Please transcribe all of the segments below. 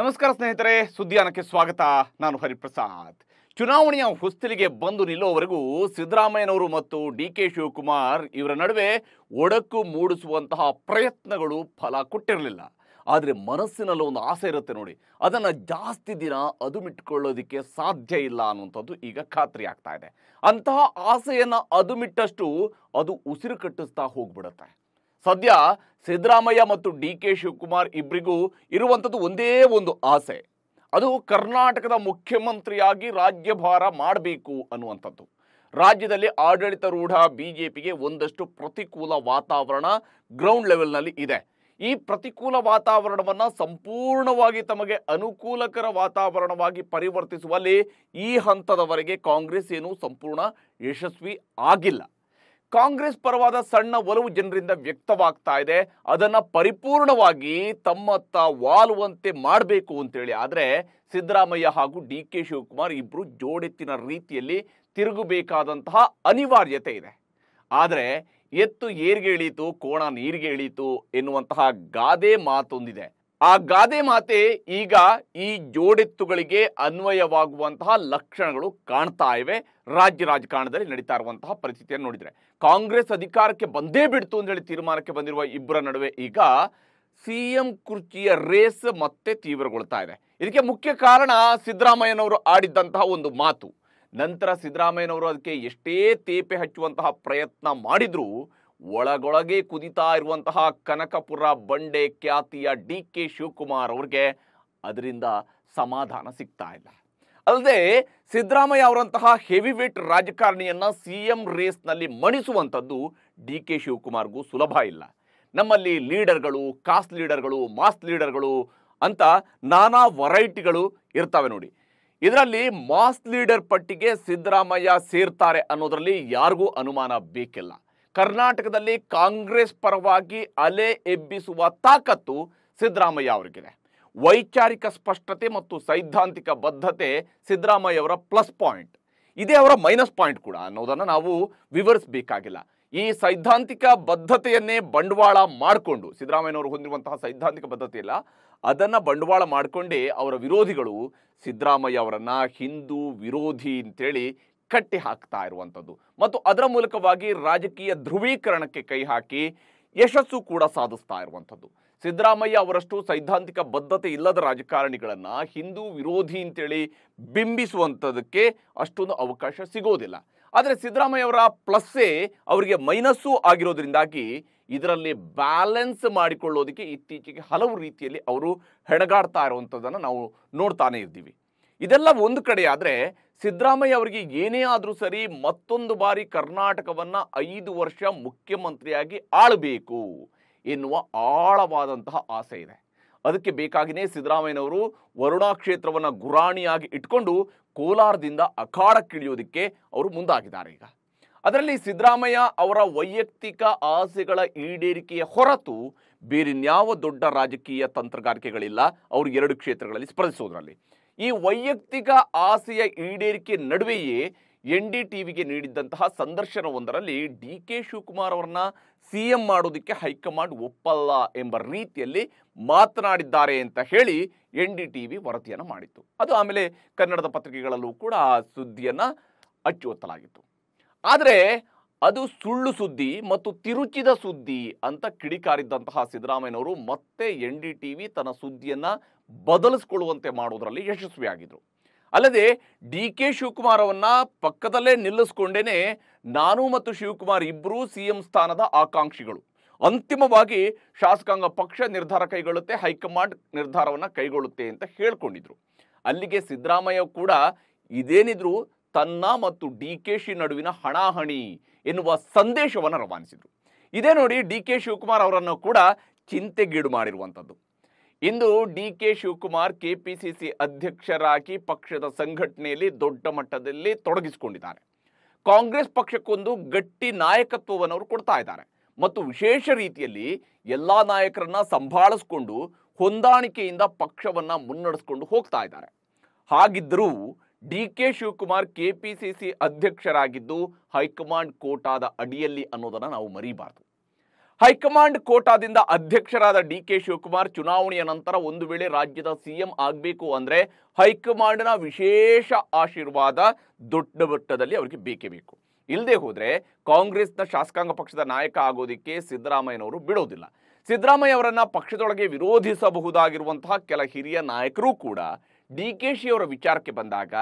ನಮಸ್ಕಾರ ಸ್ನೇಹಿತರೆ ಸುದ್ದಿಯಾನಕ್ಕೆ ಸ್ವಾಗತ ನಾನು ಹರಿಪ್ರಸಾದ್ ಚುನಾವಣೆಯ ಹೊಸ್ತಿಲಿಗೆ ಬಂದು ನಿಲ್ಲುವವರೆಗೂ ಸಿದ್ದರಾಮಯ್ಯನವರು ಮತ್ತು ಡಿ ಕೆ ಶಿವಕುಮಾರ್ ಇವರ ನಡುವೆ ಒಡಕು ಮೂಡಿಸುವಂತಹ ಪ್ರಯತ್ನಗಳು ಫಲ ಕೊಟ್ಟಿರಲಿಲ್ಲ ಆದರೆ ಮನಸ್ಸಿನಲ್ಲಿ ಒಂದು ಆಸೆ ಇರುತ್ತೆ ನೋಡಿ ಅದನ್ನು ಜಾಸ್ತಿ ದಿನ ಅದುಮಿಟ್ಕೊಳ್ಳೋದಕ್ಕೆ ಸಾಧ್ಯ ಇಲ್ಲ ಅನ್ನುವಂಥದ್ದು ಈಗ ಖಾತ್ರಿ ಆಗ್ತಾ ಇದೆ ಅಂತಹ ಆಸೆಯನ್ನು ಅದುಮಿಟ್ಟಷ್ಟು ಅದು ಉಸಿರು ಕಟ್ಟಿಸ್ತಾ ಹೋಗ್ಬಿಡುತ್ತೆ ಸದ್ಯ ಸಿದ್ದರಾಮಯ್ಯ ಮತ್ತು ಡಿ ಕೆ ಶಿವಕುಮಾರ್ ಇಬ್ಬರಿಗೂ ಇರುವಂಥದ್ದು ಒಂದೇ ಒಂದು ಆಸೆ ಅದು ಕರ್ನಾಟಕದ ಮುಖ್ಯಮಂತ್ರಿಯಾಗಿ ರಾಜ್ಯಭಾರ ಮಾಡಬೇಕು ಅನ್ನುವಂಥದ್ದು ರಾಜ್ಯದಲ್ಲಿ ಆಡಳಿತ ಆಡಳಿತಾರೂಢ ಬಿಜೆಪಿಗೆ ಒಂದಷ್ಟು ಪ್ರತಿಕೂಲ ವಾತಾವರಣ ಗ್ರೌಂಡ್ ಲೆವೆಲ್ನಲ್ಲಿ ಇದೆ ಈ ಪ್ರತಿಕೂಲ ವಾತಾವರಣವನ್ನು ಸಂಪೂರ್ಣವಾಗಿ ತಮಗೆ ಅನುಕೂಲಕರ ವಾತಾವರಣವಾಗಿ ಪರಿವರ್ತಿಸುವಲ್ಲಿ ಈ ಹಂತದವರೆಗೆ ಕಾಂಗ್ರೆಸ್ ಏನು ಸಂಪೂರ್ಣ ಯಶಸ್ವಿ ಆಗಿಲ್ಲ ಕಾಂಗ್ರೆಸ್ ಪರವಾದ ಸಣ್ಣ ಒಲವು ಜನರಿಂದ ವ್ಯಕ್ತವಾಗ್ತಾ ಇದೆ ಅದನ್ನ ಪರಿಪೂರ್ಣವಾಗಿ ತಮ್ಮತ್ತ ವಾಲುವಂತೆ ಮಾಡಬೇಕು ಅಂತೇಳಿ ಆದರೆ ಸಿದ್ದರಾಮಯ್ಯ ಹಾಗೂ ಡಿ ಕೆ ಶಿವಕುಮಾರ್ ಇಬ್ಬರು ಜೋಡೆತ್ತಿನ ರೀತಿಯಲ್ಲಿ ತಿರುಗಬೇಕಾದಂತಹ ಅನಿವಾರ್ಯತೆ ಇದೆ ಆದರೆ ಎತ್ತು ಏರ್ಗೆ ಇಳೀತು ಕೋಣ ನೀರಿಗೆ ಇಳೀತು ಎನ್ನುವಂತಹ ಗಾದೆ ಮಾತೊಂದಿದೆ ಆ ಗಾದೆ ಮಾತೆ ಈಗ ಈ ಜೋಡೆತ್ತುಗಳಿಗೆ ಅನ್ವಯವಾಗುವಂತಹ ಲಕ್ಷಣಗಳು ಕಾಣ್ತಾ ಇವೆ ರಾಜ್ಯ ರಾಜಕಾರಣದಲ್ಲಿ ನಡೀತಾ ಇರುವಂತಹ ಪರಿಸ್ಥಿತಿಯನ್ನು ನೋಡಿದರೆ ಕಾಂಗ್ರೆಸ್ ಅಧಿಕಾರಕ್ಕೆ ಬಂದೇ ಬಿಡ್ತು ಅಂತ ಹೇಳಿ ತೀರ್ಮಾನಕ್ಕೆ ಬಂದಿರುವ ಇಬ್ಬರ ನಡುವೆ ಈಗ ಸಿ ಎಂ ಕುರ್ಚಿಯ ರೇಸ್ ಮತ್ತೆ ತೀವ್ರಗೊಳ್ತಾ ಇದೆ ಇದಕ್ಕೆ ಮುಖ್ಯ ಕಾರಣ ಸಿದ್ದರಾಮಯ್ಯನವರು ಆಡಿದ್ದಂತಹ ಒಂದು ಮಾತು ನಂತರ ಸಿದ್ದರಾಮಯ್ಯನವರು ಅದಕ್ಕೆ ಎಷ್ಟೇ ತೇಪೆ ಹಚ್ಚುವಂತಹ ಪ್ರಯತ್ನ ಮಾಡಿದ್ರೂ ಒಳಗೊಳಗೆ ಕುದಿತಾ ಇರುವಂತಹ ಕನಕಪುರ ಬಂಡೆ ಖ್ಯಾತಿಯ ಡಿ ಕೆ ಶಿವಕುಮಾರ್ ಅವ್ರಿಗೆ ಅದರಿಂದ ಸಮಾಧಾನ ಸಿಗ್ತಾ ಇಲ್ಲ ಅಲ್ಲದೆ ಸಿದ್ದರಾಮಯ್ಯ ಅವರಂತಹ ಹೆವಿ ವೇಟ್ ರಾಜಕಾರಣಿಯನ್ನ ಸಿ ಎಂ ರೇಸ್ನಲ್ಲಿ ಮಣಿಸುವಂಥದ್ದು ಡಿ ಕೆ ಶಿವಕುಮಾರ್ಗೂ ಸುಲಭ ಇಲ್ಲ ನಮ್ಮಲ್ಲಿ ಲೀಡರ್ಗಳು ಕಾಸ್ಟ್ ಲೀಡರ್ಗಳು ಮಾಸ್ ಲೀಡರ್ಗಳು ಅಂತ ನಾನಾ ವೆರೈಟಿಗಳು ಇರ್ತವೆ ನೋಡಿ ಇದರಲ್ಲಿ ಮಾಸ್ ಲೀಡರ್ ಪಟ್ಟಿಗೆ ಸಿದ್ದರಾಮಯ್ಯ ಸೇರ್ತಾರೆ ಅನ್ನೋದರಲ್ಲಿ ಯಾರಿಗೂ ಅನುಮಾನ ಬೇಕಿಲ್ಲ ಕರ್ನಾಟಕದಲ್ಲಿ ಕಾಂಗ್ರೆಸ್ ಪರವಾಗಿ ಅಲೆ ಎಬ್ಬಿಸುವ ತಾಕತ್ತು ಸಿದ್ದರಾಮಯ್ಯ ಅವರಿಗಿದೆ ವೈಚಾರಿಕ ಸ್ಪಷ್ಟತೆ ಮತ್ತು ಸೈದ್ಧಾಂತಿಕ ಬದ್ಧತೆ ಸಿದ್ದರಾಮಯ್ಯ ಅವರ ಪ್ಲಸ್ ಪಾಯಿಂಟ್ ಇದೇ ಅವರ ಮೈನಸ್ ಪಾಯಿಂಟ್ ಕೂಡ ಅನ್ನೋದನ್ನು ನಾವು ವಿವರಿಸಬೇಕಾಗಿಲ್ಲ ಈ ಸೈದ್ಧಾಂತಿಕ ಬದ್ಧತೆಯನ್ನೇ ಬಂಡವಾಳ ಮಾಡಿಕೊಂಡು ಸಿದ್ದರಾಮಯ್ಯನವರು ಹೊಂದಿರುವಂತಹ ಸೈದ್ಧಾಂತಿಕ ಬದ್ಧತೆ ಇಲ್ಲ ಅದನ್ನು ಬಂಡವಾಳ ಮಾಡಿಕೊಂಡೇ ಅವರ ವಿರೋಧಿಗಳು ಸಿದ್ದರಾಮಯ್ಯ ಅವರನ್ನು ಹಿಂದೂ ವಿರೋಧಿ ಅಂತೇಳಿ ಕಟ್ಟಿ ಹಾಕ್ತಾ ಇರುವಂಥದ್ದು ಮತ್ತು ಅದರ ಮೂಲಕವಾಗಿ ರಾಜಕೀಯ ಧ್ರುವೀಕರಣಕ್ಕೆ ಕೈ ಹಾಕಿ ಯಶಸ್ಸು ಕೂಡ ಸಾಧಿಸ್ತಾ ಇರುವಂಥದ್ದು ಸಿದ್ದರಾಮಯ್ಯ ಅವರಷ್ಟು ಸೈದ್ಧಾಂತಿಕ ಬದ್ಧತೆ ಇಲ್ಲದ ರಾಜಕಾರಣಿಗಳನ್ನು ಹಿಂದೂ ವಿರೋಧಿ ಅಂತೇಳಿ ಬಿಂಬಿಸುವಂಥದಕ್ಕೆ ಅಷ್ಟೊಂದು ಅವಕಾಶ ಸಿಗೋದಿಲ್ಲ ಆದರೆ ಸಿದ್ದರಾಮಯ್ಯ ಅವರ ಪ್ಲಸ್ಸೇ ಅವರಿಗೆ ಮೈನಸ್ಸು ಆಗಿರೋದ್ರಿಂದಾಗಿ ಇದರಲ್ಲಿ ಬ್ಯಾಲೆನ್ಸ್ ಮಾಡಿಕೊಳ್ಳೋದಕ್ಕೆ ಇತ್ತೀಚೆಗೆ ಹಲವು ರೀತಿಯಲ್ಲಿ ಅವರು ಹೆಣಗಾಡ್ತಾ ಇರುವಂಥದ್ದನ್ನು ನಾವು ನೋಡ್ತಾನೆ ಇದ್ದೀವಿ ಇದೆಲ್ಲ ಒಂದು ಕಡೆ ಆದರೆ ಸಿದ್ದರಾಮಯ್ಯ ಅವರಿಗೆ ಏನೇ ಆದರೂ ಸರಿ ಮತ್ತೊಂದು ಬಾರಿ ಕರ್ನಾಟಕವನ್ನು ಐದು ವರ್ಷ ಮುಖ್ಯಮಂತ್ರಿಯಾಗಿ ಆಳಬೇಕು ಎನ್ನುವ ಆಳವಾದಂತಹ ಆಸೆ ಇದೆ ಅದಕ್ಕೆ ಬೇಕಾಗಿಯೇ ಸಿದ್ದರಾಮಯ್ಯನವರು ವರುಣಾ ಕ್ಷೇತ್ರವನ್ನು ಗುರಾಣಿಯಾಗಿ ಇಟ್ಕೊಂಡು ಕೋಲಾರದಿಂದ ಅಖಾಡಕ್ಕಿಳಿಯೋದಕ್ಕೆ ಅವರು ಮುಂದಾಗಿದ್ದಾರೆ ಈಗ ಅದರಲ್ಲಿ ಸಿದ್ದರಾಮಯ್ಯ ಅವರ ವೈಯಕ್ತಿಕ ಆಸೆಗಳ ಈಡೇರಿಕೆಯ ಹೊರತು ಬೇರಿನ್ಯಾವ ದೊಡ್ಡ ರಾಜಕೀಯ ತಂತ್ರಗಾರಿಕೆಗಳಿಲ್ಲ ಅವರು ಎರಡು ಕ್ಷೇತ್ರಗಳಲ್ಲಿ ಸ್ಪರ್ಧಿಸೋದ್ರಲ್ಲಿ ಈ ವೈಯಕ್ತಿಕ ಆಸೆಯ ಈಡೇರಿಕೆ ನಡುವೆಯೇ ಎನ್ ಡಿ ಟಿ ವಿಗೆ ನೀಡಿದ್ದಂತಹ ಸಂದರ್ಶನವೊಂದರಲ್ಲಿ ಡಿ ಕೆ ಶಿವಕುಮಾರ್ ಅವರನ್ನ ಸಿ ಎಂ ಮಾಡೋದಕ್ಕೆ ಹೈಕಮಾಂಡ್ ಒಪ್ಪಲ್ಲ ಎಂಬ ರೀತಿಯಲ್ಲಿ ಮಾತನಾಡಿದ್ದಾರೆ ಅಂತ ಹೇಳಿ ಎನ್ ಡಿ ಟಿ ವಿ ವರದಿಯನ್ನು ಮಾಡಿತ್ತು ಅದು ಆಮೇಲೆ ಕನ್ನಡದ ಪತ್ರಿಕೆಗಳಲ್ಲೂ ಕೂಡ ಆ ಸುದ್ದಿಯನ್ನು ಅಚ್ಚುವತ್ತಲಾಗಿತ್ತು ಆದರೆ ಅದು ಸುಳ್ಳು ಸುದ್ದಿ ಮತ್ತು ತಿರುಚಿದ ಸುದ್ದಿ ಅಂತ ಕಿಡಿಕಾರಿದ್ದಂತಹ ಸಿದ್ದರಾಮಯ್ಯನವರು ಮತ್ತೆ ಎನ್ ಡಿ ಟಿ ವಿ ತನ್ನ ಸುದ್ದಿಯನ್ನು ಬದಲಿಸ್ಕೊಳ್ಳುವಂತೆ ಮಾಡೋದರಲ್ಲಿ ಯಶಸ್ವಿಯಾಗಿದ್ದರು ಅಲ್ಲದೆ ಡಿ ಕೆ ಶಿವಕುಮಾರ್ ಅವನ್ನ ಪಕ್ಕದಲ್ಲೇ ನಿಲ್ಲಿಸ್ಕೊಂಡೇನೆ ನಾನು ಮತ್ತು ಶಿವಕುಮಾರ್ ಇಬ್ಬರೂ ಸಿ ಎಂ ಸ್ಥಾನದ ಆಕಾಂಕ್ಷಿಗಳು ಅಂತಿಮವಾಗಿ ಶಾಸಕಾಂಗ ಪಕ್ಷ ನಿರ್ಧಾರ ಕೈಗೊಳ್ಳುತ್ತೆ ಹೈಕಮಾಂಡ್ ನಿರ್ಧಾರವನ್ನು ಕೈಗೊಳ್ಳುತ್ತೆ ಅಂತ ಹೇಳ್ಕೊಂಡಿದ್ರು ಅಲ್ಲಿಗೆ ಸಿದ್ದರಾಮಯ್ಯ ಕೂಡ ಇದೇನಿದ್ರು ತನ್ನ ಮತ್ತು ಡಿ ಕೆ ಶಿ ನಡುವಿನ ಹಣಾಹಣಿ ಎನ್ನುವ ಸಂದೇಶವನ್ನು ರವಾನಿಸಿದರು ಇದೇ ನೋಡಿ ಡಿ ಕೆ ಶಿವಕುಮಾರ್ ಅವರನ್ನು ಕೂಡ ಚಿಂತೆಗೀಡು ಮಾಡಿರುವಂಥದ್ದು ಇಂದು ಡಿ ಕೆ ಶಿವಕುಮಾರ್ ಕೆಪಿಸಿಸಿ ಅಧ್ಯಕ್ಷರಾಗಿ ಪಕ್ಷದ ಸಂಘಟನೆಯಲ್ಲಿ ದೊಡ್ಡ ಮಟ್ಟದಲ್ಲಿ ತೊಡಗಿಸಿಕೊಂಡಿದ್ದಾರೆ ಕಾಂಗ್ರೆಸ್ ಪಕ್ಷಕ್ಕೊಂದು ಗಟ್ಟಿ ನಾಯಕತ್ವವನ್ನು ಅವರು ಕೊಡ್ತಾ ಇದ್ದಾರೆ ಮತ್ತು ವಿಶೇಷ ರೀತಿಯಲ್ಲಿ ಎಲ್ಲ ನಾಯಕರನ್ನ ಸಂಭಾಳಿಸ್ಕೊಂಡು ಹೊಂದಾಣಿಕೆಯಿಂದ ಪಕ್ಷವನ್ನು ಮುನ್ನಡೆಸ್ಕೊಂಡು ಹೋಗ್ತಾ ಇದ್ದಾರೆ ಹಾಗಿದ್ದರೂ ಡಿ ಕೆ ಶಿವಕುಮಾರ್ ಕೆಪಿಸಿಸಿ ಅಧ್ಯಕ್ಷರಾಗಿದ್ದು ಹೈಕಮಾಂಡ್ ಕೋಟಾದ ಅಡಿಯಲ್ಲಿ ಅನ್ನೋದನ್ನು ನಾವು ಮರಿಬಾರ್ದು ಹೈಕಮಾಂಡ್ ಕೋಟಾದಿಂದ ಅಧ್ಯಕ್ಷರಾದ ಡಿ ಕೆ ಶಿವಕುಮಾರ್ ಚುನಾವಣೆಯ ನಂತರ ಒಂದು ವೇಳೆ ರಾಜ್ಯದ ಸಿಎಂ ಆಗಬೇಕು ಅಂದ್ರೆ ಹೈಕಮಾಂಡ್ನ ವಿಶೇಷ ಆಶೀರ್ವಾದ ದೊಡ್ಡ ಮಟ್ಟದಲ್ಲಿ ಅವರಿಗೆ ಬೇಕೇ ಬೇಕು ಇಲ್ಲದೆ ಹೋದರೆ ಕಾಂಗ್ರೆಸ್ನ ಶಾಸಕಾಂಗ ಪಕ್ಷದ ನಾಯಕ ಆಗೋದಿಕ್ಕೆ ಸಿದ್ದರಾಮಯ್ಯನವರು ಬಿಡೋದಿಲ್ಲ ಸಿದ್ದರಾಮಯ್ಯ ಅವರನ್ನ ಪಕ್ಷದೊಳಗೆ ವಿರೋಧಿಸಬಹುದಾಗಿರುವಂತಹ ಕೆಲ ಹಿರಿಯ ನಾಯಕರು ಕೂಡ ಡಿ ಕೆ ಶಿ ಅವರ ವಿಚಾರಕ್ಕೆ ಬಂದಾಗ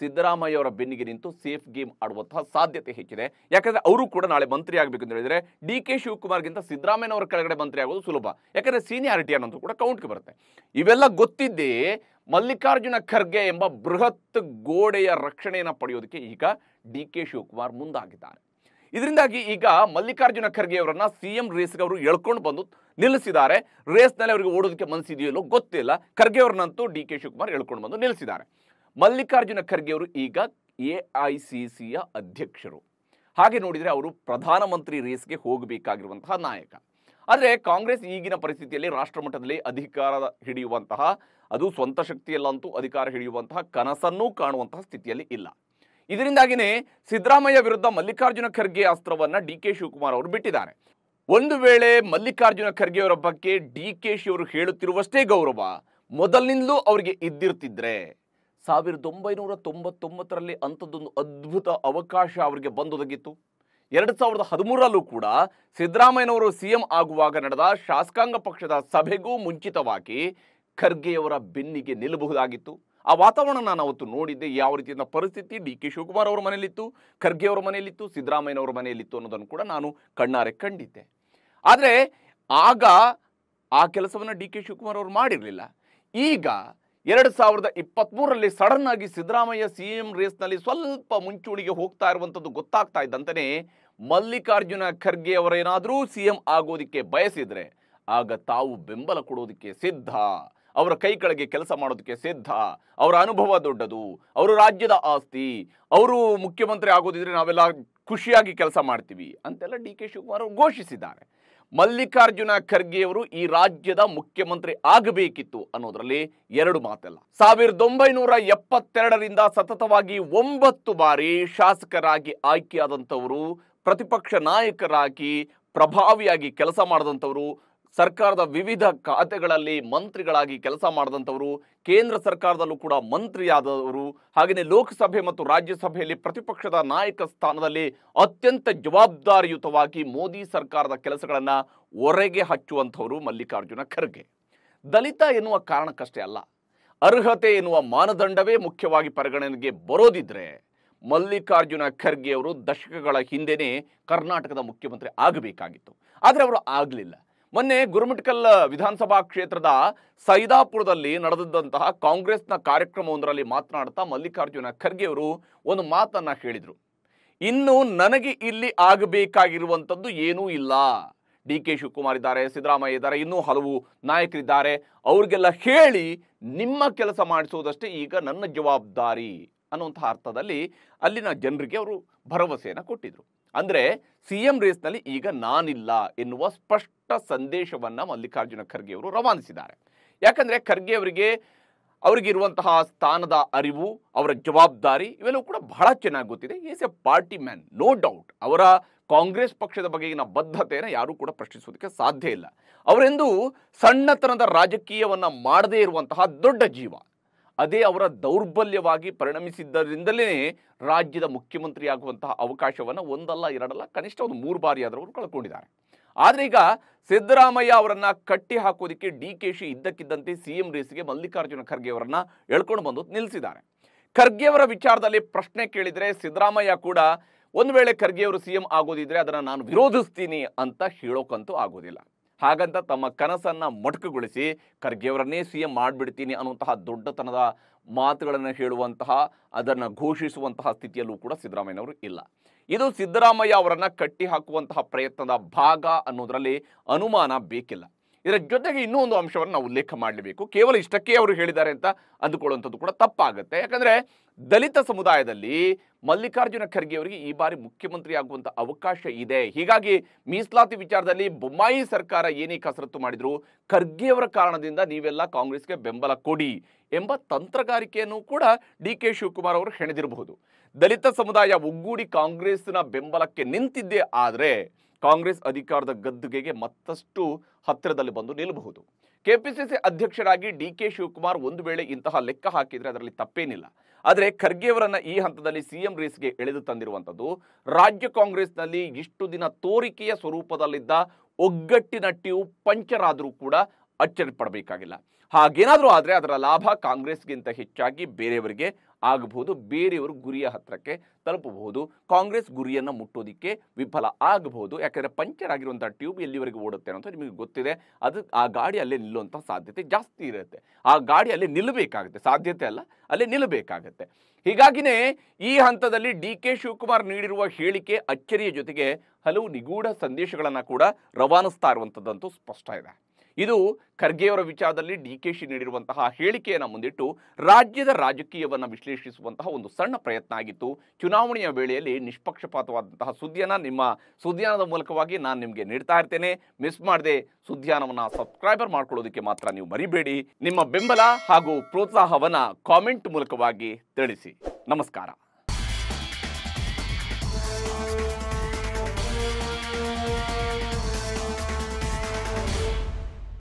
ಸಿದ್ದರಾಮಯ್ಯ ಅವರ ಬೆನ್ನಿಗೆ ನಿಂತು ಸೇಫ್ ಗೇಮ್ ಆಡುವಂತಹ ಸಾಧ್ಯತೆ ಹೆಚ್ಚಿದೆ ಯಾಕಂದ್ರೆ ಅವರು ಕೂಡ ನಾಳೆ ಮಂತ್ರಿ ಆಗಬೇಕು ಅಂತ ಹೇಳಿದ್ರೆ ಡಿ ಕೆ ಶಿವಕುಮಾರ್ಗಿಂತ ಸಿದ್ದರಾಮಯ್ಯನವರ ಕೆಳಗಡೆ ಮಂತ್ರಿ ಆಗೋದು ಸುಲಭ ಯಾಕಂದ್ರೆ ಸೀನಿಯಾರಿಟಿ ಅನ್ನೋದು ಕೂಡ ಕೌಂಟ್ಗೆ ಬರುತ್ತೆ ಇವೆಲ್ಲ ಗೊತ್ತಿದ್ದೇ ಮಲ್ಲಿಕಾರ್ಜುನ ಖರ್ಗೆ ಎಂಬ ಬೃಹತ್ ಗೋಡೆಯ ರಕ್ಷಣೆಯನ್ನು ಪಡೆಯೋದಕ್ಕೆ ಈಗ ಡಿ ಕೆ ಶಿವಕುಮಾರ್ ಮುಂದಾಗಿದ್ದಾರೆ ಇದರಿಂದಾಗಿ ಈಗ ಮಲ್ಲಿಕಾರ್ಜುನ ಖರ್ಗೆ ಅವರನ್ನ ಸಿ ಎಂ ರೇಸ್ಗೆ ಅವರು ಎಳ್ಕೊಂಡು ಬಂದು ನಿಲ್ಲಿಸಿದ್ದಾರೆ ರೇಸ್ನಲ್ಲಿ ಅವರಿಗೆ ಓಡೋದಕ್ಕೆ ಮನಸ್ಸಿದೆಯೋ ಗೊತ್ತಿಲ್ಲ ಖರ್ಗೆ ಅವ್ರನ್ನಂತೂ ಡಿ ಕೆ ಶಿವಕುಮಾರ್ ಎಳ್ಕೊಂಡು ಬಂದು ನಿಲ್ಲಿಸಿದ್ದಾರೆ ಮಲ್ಲಿಕಾರ್ಜುನ ಖರ್ಗೆ ಅವರು ಈಗ ಎ ಐ ಸಿ ಸಿಯ ಅಧ್ಯಕ್ಷರು ಹಾಗೆ ನೋಡಿದರೆ ಅವರು ಪ್ರಧಾನಮಂತ್ರಿ ರೇಸ್ಗೆ ಹೋಗಬೇಕಾಗಿರುವಂತಹ ನಾಯಕ ಆದರೆ ಕಾಂಗ್ರೆಸ್ ಈಗಿನ ಪರಿಸ್ಥಿತಿಯಲ್ಲಿ ರಾಷ್ಟ್ರ ಮಟ್ಟದಲ್ಲಿ ಅಧಿಕಾರ ಹಿಡಿಯುವಂತಹ ಅದು ಸ್ವಂತ ಶಕ್ತಿಯಲ್ಲಂತೂ ಅಧಿಕಾರ ಹಿಡಿಯುವಂತಹ ಕನಸನ್ನೂ ಕಾಣುವಂತಹ ಸ್ಥಿತಿಯಲ್ಲಿ ಇಲ್ಲ ಇದರಿಂದಾಗಿಯೇ ಸಿದ್ದರಾಮಯ್ಯ ವಿರುದ್ಧ ಮಲ್ಲಿಕಾರ್ಜುನ ಖರ್ಗೆ ಅಸ್ತ್ರವನ್ನು ಡಿ ಕೆ ಶಿವಕುಮಾರ್ ಅವರು ಬಿಟ್ಟಿದ್ದಾರೆ ಒಂದು ವೇಳೆ ಮಲ್ಲಿಕಾರ್ಜುನ ಖರ್ಗೆ ಅವರ ಬಗ್ಗೆ ಡಿ ಕೆ ಶಿ ಅವರು ಹೇಳುತ್ತಿರುವಷ್ಟೇ ಗೌರವ ಮೊದಲಿನಿಂದಲೂ ಅವರಿಗೆ ಇದ್ದಿರ್ತಿದ್ರೆ ಸಾವಿರದ ಒಂಬೈನೂರ ತೊಂಬತ್ತೊಂಬತ್ತರಲ್ಲಿ ಅಂಥದ್ದೊಂದು ಅದ್ಭುತ ಅವಕಾಶ ಅವರಿಗೆ ಬಂದೊದಗಿತ್ತು ಎರಡು ಸಾವಿರದ ಹದಿಮೂರಲ್ಲೂ ಕೂಡ ಸಿದ್ದರಾಮಯ್ಯನವರು ಎಂ ಆಗುವಾಗ ನಡೆದ ಶಾಸಕಾಂಗ ಪಕ್ಷದ ಸಭೆಗೂ ಮುಂಚಿತವಾಗಿ ಖರ್ಗೆಯವರ ಬೆನ್ನಿಗೆ ನಿಲ್ಲಬಹುದಾಗಿತ್ತು ಆ ವಾತಾವರಣ ನಾನು ಅವತ್ತು ನೋಡಿದ್ದೆ ಯಾವ ರೀತಿಯಿಂದ ಪರಿಸ್ಥಿತಿ ಡಿ ಕೆ ಶಿವಕುಮಾರ್ ಅವರ ಮನೆಯಲ್ಲಿತ್ತು ಖರ್ಗೆ ಅವರ ಮನೆಯಲ್ಲಿತ್ತು ಸಿದ್ದರಾಮಯ್ಯನವರ ಮನೆಯಲ್ಲಿತ್ತು ಅನ್ನೋದನ್ನು ಕೂಡ ನಾನು ಕಣ್ಣಾರೆ ಕಂಡಿದ್ದೆ ಆದರೆ ಆಗ ಆ ಕೆಲಸವನ್ನು ಡಿ ಕೆ ಶಿವಕುಮಾರ್ ಅವರು ಮಾಡಿರಲಿಲ್ಲ ಈಗ ಎರಡು ಸಾವಿರದ ಇಪ್ಪತ್ತ್ಮೂರರಲ್ಲಿ ಸಡನ್ ಆಗಿ ಸಿದ್ದರಾಮಯ್ಯ ಸಿ ಎಂ ರೇಸ್ನಲ್ಲಿ ಸ್ವಲ್ಪ ಮುಂಚೂಣಿಗೆ ಹೋಗ್ತಾ ಇರುವಂಥದ್ದು ಗೊತ್ತಾಗ್ತಾ ಇದ್ದಂತೆ ಮಲ್ಲಿಕಾರ್ಜುನ ಖರ್ಗೆ ಅವರೇನಾದರೂ ಸಿ ಎಂ ಆಗೋದಕ್ಕೆ ಬಯಸಿದರೆ ಆಗ ತಾವು ಬೆಂಬಲ ಕೊಡೋದಕ್ಕೆ ಸಿದ್ಧ ಅವರ ಕೈ ಕೆಳಗೆ ಕೆಲಸ ಮಾಡೋದಕ್ಕೆ ಸಿದ್ಧ ಅವರ ಅನುಭವ ದೊಡ್ಡದು ಅವರು ರಾಜ್ಯದ ಆಸ್ತಿ ಅವರು ಮುಖ್ಯಮಂತ್ರಿ ಆಗೋದಿದ್ರೆ ನಾವೆಲ್ಲ ಖುಷಿಯಾಗಿ ಕೆಲಸ ಮಾಡ್ತೀವಿ ಅಂತೆಲ್ಲ ಡಿ ಕೆ ಶಿವಕುಮಾರ್ ಅವರು ಘೋಷಿಸಿದ್ದಾರೆ ಮಲ್ಲಿಕಾರ್ಜುನ ಖರ್ಗೆಯವರು ಈ ರಾಜ್ಯದ ಮುಖ್ಯಮಂತ್ರಿ ಆಗಬೇಕಿತ್ತು ಅನ್ನೋದರಲ್ಲಿ ಎರಡು ಮಾತಲ್ಲ ಸಾವಿರದ ಒಂಬೈನೂರ ಎಪ್ಪತ್ತೆರಡರಿಂದ ಸತತವಾಗಿ ಒಂಬತ್ತು ಬಾರಿ ಶಾಸಕರಾಗಿ ಆಯ್ಕೆಯಾದಂಥವರು ಪ್ರತಿಪಕ್ಷ ನಾಯಕರಾಗಿ ಪ್ರಭಾವಿಯಾಗಿ ಕೆಲಸ ಮಾಡಿದಂಥವರು ಸರ್ಕಾರದ ವಿವಿಧ ಖಾತೆಗಳಲ್ಲಿ ಮಂತ್ರಿಗಳಾಗಿ ಕೆಲಸ ಮಾಡಿದಂಥವರು ಕೇಂದ್ರ ಸರ್ಕಾರದಲ್ಲೂ ಕೂಡ ಮಂತ್ರಿಯಾದವರು ಹಾಗೆಯೇ ಲೋಕಸಭೆ ಮತ್ತು ರಾಜ್ಯಸಭೆಯಲ್ಲಿ ಪ್ರತಿಪಕ್ಷದ ನಾಯಕ ಸ್ಥಾನದಲ್ಲಿ ಅತ್ಯಂತ ಜವಾಬ್ದಾರಿಯುತವಾಗಿ ಮೋದಿ ಸರ್ಕಾರದ ಕೆಲಸಗಳನ್ನು ಹೊರಗೆ ಹಚ್ಚುವಂಥವರು ಮಲ್ಲಿಕಾರ್ಜುನ ಖರ್ಗೆ ದಲಿತ ಎನ್ನುವ ಕಾರಣಕ್ಕಷ್ಟೇ ಅಲ್ಲ ಅರ್ಹತೆ ಎನ್ನುವ ಮಾನದಂಡವೇ ಮುಖ್ಯವಾಗಿ ಪರಿಗಣನೆಗೆ ಬರೋದಿದ್ರೆ ಮಲ್ಲಿಕಾರ್ಜುನ ಖರ್ಗೆ ಅವರು ದಶಕಗಳ ಹಿಂದೆಯೇ ಕರ್ನಾಟಕದ ಮುಖ್ಯಮಂತ್ರಿ ಆಗಬೇಕಾಗಿತ್ತು ಆದರೆ ಅವರು ಆಗಲಿಲ್ಲ ಮೊನ್ನೆ ಗುರುಮಿಟ್ಕಲ್ ವಿಧಾನಸಭಾ ಕ್ಷೇತ್ರದ ಸೈದಾಪುರದಲ್ಲಿ ನಡೆದಿದ್ದಂತಹ ಕಾಂಗ್ರೆಸ್ನ ಕಾರ್ಯಕ್ರಮವೊಂದರಲ್ಲಿ ಮಾತನಾಡ್ತಾ ಮಲ್ಲಿಕಾರ್ಜುನ ಖರ್ಗೆ ಅವರು ಒಂದು ಮಾತನ್ನ ಹೇಳಿದರು ಇನ್ನು ನನಗೆ ಇಲ್ಲಿ ಆಗಬೇಕಾಗಿರುವಂಥದ್ದು ಏನೂ ಇಲ್ಲ ಡಿ ಕೆ ಶಿವಕುಮಾರ್ ಇದ್ದಾರೆ ಸಿದ್ದರಾಮಯ್ಯ ಇದ್ದಾರೆ ಇನ್ನೂ ಹಲವು ನಾಯಕರಿದ್ದಾರೆ ಅವ್ರಿಗೆಲ್ಲ ಹೇಳಿ ನಿಮ್ಮ ಕೆಲಸ ಮಾಡಿಸುವುದಷ್ಟೇ ಈಗ ನನ್ನ ಜವಾಬ್ದಾರಿ ಅನ್ನುವಂತಹ ಅರ್ಥದಲ್ಲಿ ಅಲ್ಲಿನ ಜನರಿಗೆ ಅವರು ಭರವಸೆಯನ್ನು ಕೊಟ್ಟಿದ್ರು ಅಂದರೆ ಸಿ ಎಂ ರೇಸ್ನಲ್ಲಿ ಈಗ ನಾನಿಲ್ಲ ಎನ್ನುವ ಸ್ಪಷ್ಟ ಸಂದೇಶವನ್ನು ಮಲ್ಲಿಕಾರ್ಜುನ ಖರ್ಗೆ ಅವರು ರವಾನಿಸಿದ್ದಾರೆ ಯಾಕಂದರೆ ಖರ್ಗೆ ಅವರಿಗೆ ಅವರಿಗಿರುವಂತಹ ಸ್ಥಾನದ ಅರಿವು ಅವರ ಜವಾಬ್ದಾರಿ ಇವೆಲ್ಲವೂ ಕೂಡ ಬಹಳ ಚೆನ್ನಾಗಿ ಗೊತ್ತಿದೆ is a party man no doubt ಅವರ ಕಾಂಗ್ರೆಸ್ ಪಕ್ಷದ ಬಗೆಗಿನ ಬದ್ಧತೆಯನ್ನು ಯಾರೂ ಕೂಡ ಪ್ರಶ್ನಿಸೋದಕ್ಕೆ ಸಾಧ್ಯ ಇಲ್ಲ ಅವರೆಂದು ಸಣ್ಣತನದ ರಾಜಕೀಯವನ್ನು ಮಾಡದೇ ಇರುವಂತಹ ದೊಡ್ಡ ಜೀವ ಅದೇ ಅವರ ದೌರ್ಬಲ್ಯವಾಗಿ ಪರಿಣಮಿಸಿದ್ದರಿಂದಲೇ ರಾಜ್ಯದ ಮುಖ್ಯಮಂತ್ರಿ ಆಗುವಂತಹ ಅವಕಾಶವನ್ನು ಒಂದಲ್ಲ ಎರಡಲ್ಲ ಕನಿಷ್ಠ ಒಂದು ಮೂರು ಬಾರಿ ಆದರೂ ಕಳ್ಕೊಂಡಿದ್ದಾರೆ ಆದರೆ ಈಗ ಸಿದ್ದರಾಮಯ್ಯ ಅವರನ್ನು ಕಟ್ಟಿ ಹಾಕೋದಕ್ಕೆ ಡಿ ಕೆ ಶಿ ಇದ್ದಕ್ಕಿದ್ದಂತೆ ಸಿ ಎಂ ರೇಸ್ಗೆ ಮಲ್ಲಿಕಾರ್ಜುನ ಖರ್ಗೆ ಅವರನ್ನು ಎಳ್ಕೊಂಡು ಬಂದು ನಿಲ್ಲಿಸಿದ್ದಾರೆ ಖರ್ಗೆಯವರ ವಿಚಾರದಲ್ಲಿ ಪ್ರಶ್ನೆ ಕೇಳಿದರೆ ಸಿದ್ದರಾಮಯ್ಯ ಕೂಡ ಒಂದು ವೇಳೆ ಖರ್ಗೆಯವರು ಸಿ ಎಂ ಆಗೋದಿದ್ರೆ ಅದನ್ನು ನಾನು ವಿರೋಧಿಸ್ತೀನಿ ಅಂತ ಹೇಳೋಕ್ಕಂತೂ ಆಗೋದಿಲ್ಲ ಹಾಗಂತ ತಮ್ಮ ಕನಸನ್ನು ಮೊಟಕುಗೊಳಿಸಿ ಖರ್ಗೆಯವರನ್ನೇ ಸಿ ಎಂ ಮಾಡಿಬಿಡ್ತೀನಿ ಅನ್ನುವಂತಹ ದೊಡ್ಡತನದ ಮಾತುಗಳನ್ನು ಹೇಳುವಂತಹ ಅದನ್ನು ಘೋಷಿಸುವಂತಹ ಸ್ಥಿತಿಯಲ್ಲೂ ಕೂಡ ಸಿದ್ದರಾಮಯ್ಯನವರು ಇಲ್ಲ ಇದು ಸಿದ್ದರಾಮಯ್ಯ ಅವರನ್ನು ಕಟ್ಟಿ ಹಾಕುವಂತಹ ಪ್ರಯತ್ನದ ಭಾಗ ಅನ್ನೋದರಲ್ಲಿ ಅನುಮಾನ ಬೇಕಿಲ್ಲ ಇದರ ಜೊತೆಗೆ ಇನ್ನೂ ಒಂದು ಅಂಶವನ್ನು ನಾವು ಉಲ್ಲೇಖ ಮಾಡಲೇಬೇಕು ಕೇವಲ ಇಷ್ಟಕ್ಕೆ ಅವರು ಹೇಳಿದ್ದಾರೆ ಅಂತ ಅಂದುಕೊಳ್ಳುವಂಥದ್ದು ಕೂಡ ತಪ್ಪಾಗುತ್ತೆ ಯಾಕಂದರೆ ದಲಿತ ಸಮುದಾಯದಲ್ಲಿ ಮಲ್ಲಿಕಾರ್ಜುನ ಖರ್ಗೆ ಅವರಿಗೆ ಈ ಬಾರಿ ಮುಖ್ಯಮಂತ್ರಿ ಆಗುವಂಥ ಅವಕಾಶ ಇದೆ ಹೀಗಾಗಿ ಮೀಸಲಾತಿ ವಿಚಾರದಲ್ಲಿ ಬೊಮ್ಮಾಯಿ ಸರ್ಕಾರ ಏನೇ ಕಸರತ್ತು ಮಾಡಿದ್ರು ಖರ್ಗೆಯವರ ಕಾರಣದಿಂದ ನೀವೆಲ್ಲ ಕಾಂಗ್ರೆಸ್ಗೆ ಬೆಂಬಲ ಕೊಡಿ ಎಂಬ ತಂತ್ರಗಾರಿಕೆಯನ್ನು ಕೂಡ ಡಿ ಕೆ ಶಿವಕುಮಾರ್ ಅವರು ಹೆಣೆದಿರಬಹುದು ದಲಿತ ಸಮುದಾಯ ಒಗ್ಗೂಡಿ ಕಾಂಗ್ರೆಸ್ನ ಬೆಂಬಲಕ್ಕೆ ನಿಂತಿದ್ದೇ ಆದರೆ ಕಾಂಗ್ರೆಸ್ ಅಧಿಕಾರದ ಗದ್ದುಗೆಗೆ ಮತ್ತಷ್ಟು ಹತ್ತಿರದಲ್ಲಿ ಬಂದು ನಿಲ್ಲಬಹುದು ಕೆಪಿಸಿಸಿ ಅಧ್ಯಕ್ಷರಾಗಿ ಡಿ ಕೆ ಶಿವಕುಮಾರ್ ಒಂದು ವೇಳೆ ಇಂತಹ ಲೆಕ್ಕ ಹಾಕಿದರೆ ಅದರಲ್ಲಿ ತಪ್ಪೇನಿಲ್ಲ ಆದರೆ ಖರ್ಗೆಯವರನ್ನು ಈ ಹಂತದಲ್ಲಿ ಸಿಎಂ ರೇಸ್ಗೆ ಎಳೆದು ತಂದಿರುವಂಥದ್ದು ರಾಜ್ಯ ಕಾಂಗ್ರೆಸ್ನಲ್ಲಿ ಇಷ್ಟು ದಿನ ತೋರಿಕೆಯ ಸ್ವರೂಪದಲ್ಲಿದ್ದ ಒಗ್ಗಟ್ಟಿನ ಪಂಚರ್ ಪಂಚರಾದರೂ ಕೂಡ ಅಚ್ಚರಿ ಪಡಬೇಕಾಗಿಲ್ಲ ಹಾಗೇನಾದರೂ ಆದರೆ ಅದರ ಲಾಭ ಕಾಂಗ್ರೆಸ್ಗಿಂತ ಹೆಚ್ಚಾಗಿ ಬೇರೆಯವರಿಗೆ ಆಗಬಹುದು ಬೇರೆಯವರು ಗುರಿಯ ಹತ್ತಿರಕ್ಕೆ ತಲುಪಬಹುದು ಕಾಂಗ್ರೆಸ್ ಗುರಿಯನ್ನು ಮುಟ್ಟೋದಿಕ್ಕೆ ವಿಫಲ ಆಗಬಹುದು ಯಾಕಂದರೆ ಪಂಚರ್ ಆಗಿರುವಂಥ ಟ್ಯೂಬ್ ಎಲ್ಲಿವರೆಗೆ ಓಡುತ್ತೆ ಅಂತ ನಿಮಗೆ ಗೊತ್ತಿದೆ ಅದು ಆ ಗಾಡಿ ಅಲ್ಲೇ ನಿಲ್ಲುವಂಥ ಸಾಧ್ಯತೆ ಜಾಸ್ತಿ ಇರುತ್ತೆ ಆ ಗಾಡಿ ಅಲ್ಲೇ ನಿಲ್ಲಬೇಕಾಗುತ್ತೆ ಸಾಧ್ಯತೆ ಅಲ್ಲ ಅಲ್ಲೇ ನಿಲ್ಲಬೇಕಾಗತ್ತೆ ಹೀಗಾಗಿನೇ ಈ ಹಂತದಲ್ಲಿ ಡಿ ಕೆ ಶಿವಕುಮಾರ್ ನೀಡಿರುವ ಹೇಳಿಕೆ ಅಚ್ಚರಿಯ ಜೊತೆಗೆ ಹಲವು ನಿಗೂಢ ಸಂದೇಶಗಳನ್ನು ಕೂಡ ರವಾನಿಸ್ತಾ ಇರುವಂಥದ್ದಂತೂ ಸ್ಪಷ್ಟ ಇದೆ ಇದು ಖರ್ಗೆಯವರ ವಿಚಾರದಲ್ಲಿ ಡಿ ಕೆ ಶಿ ನೀಡಿರುವಂತಹ ಹೇಳಿಕೆಯನ್ನು ಮುಂದಿಟ್ಟು ರಾಜ್ಯದ ರಾಜಕೀಯವನ್ನು ವಿಶ್ಲೇಷಿಸುವಂತಹ ಒಂದು ಸಣ್ಣ ಪ್ರಯತ್ನ ಆಗಿತ್ತು ಚುನಾವಣೆಯ ವೇಳೆಯಲ್ಲಿ ನಿಷ್ಪಕ್ಷಪಾತವಾದಂತಹ ಸುದ್ದಿಯನ್ನು ನಿಮ್ಮ ಸುದ್ದಿಯಾನದ ಮೂಲಕವಾಗಿ ನಾನು ನಿಮಗೆ ನೀಡ್ತಾ ಇರ್ತೇನೆ ಮಿಸ್ ಮಾಡದೆ ಸುದ್ದಿಯಾನವನ್ನು ಸಬ್ಸ್ಕ್ರೈಬರ್ ಮಾಡ್ಕೊಳ್ಳೋದಕ್ಕೆ ಮಾತ್ರ ನೀವು ಮರಿಬೇಡಿ ನಿಮ್ಮ ಬೆಂಬಲ ಹಾಗೂ ಪ್ರೋತ್ಸಾಹವನ್ನು ಕಾಮೆಂಟ್ ಮೂಲಕವಾಗಿ ತಿಳಿಸಿ ನಮಸ್ಕಾರ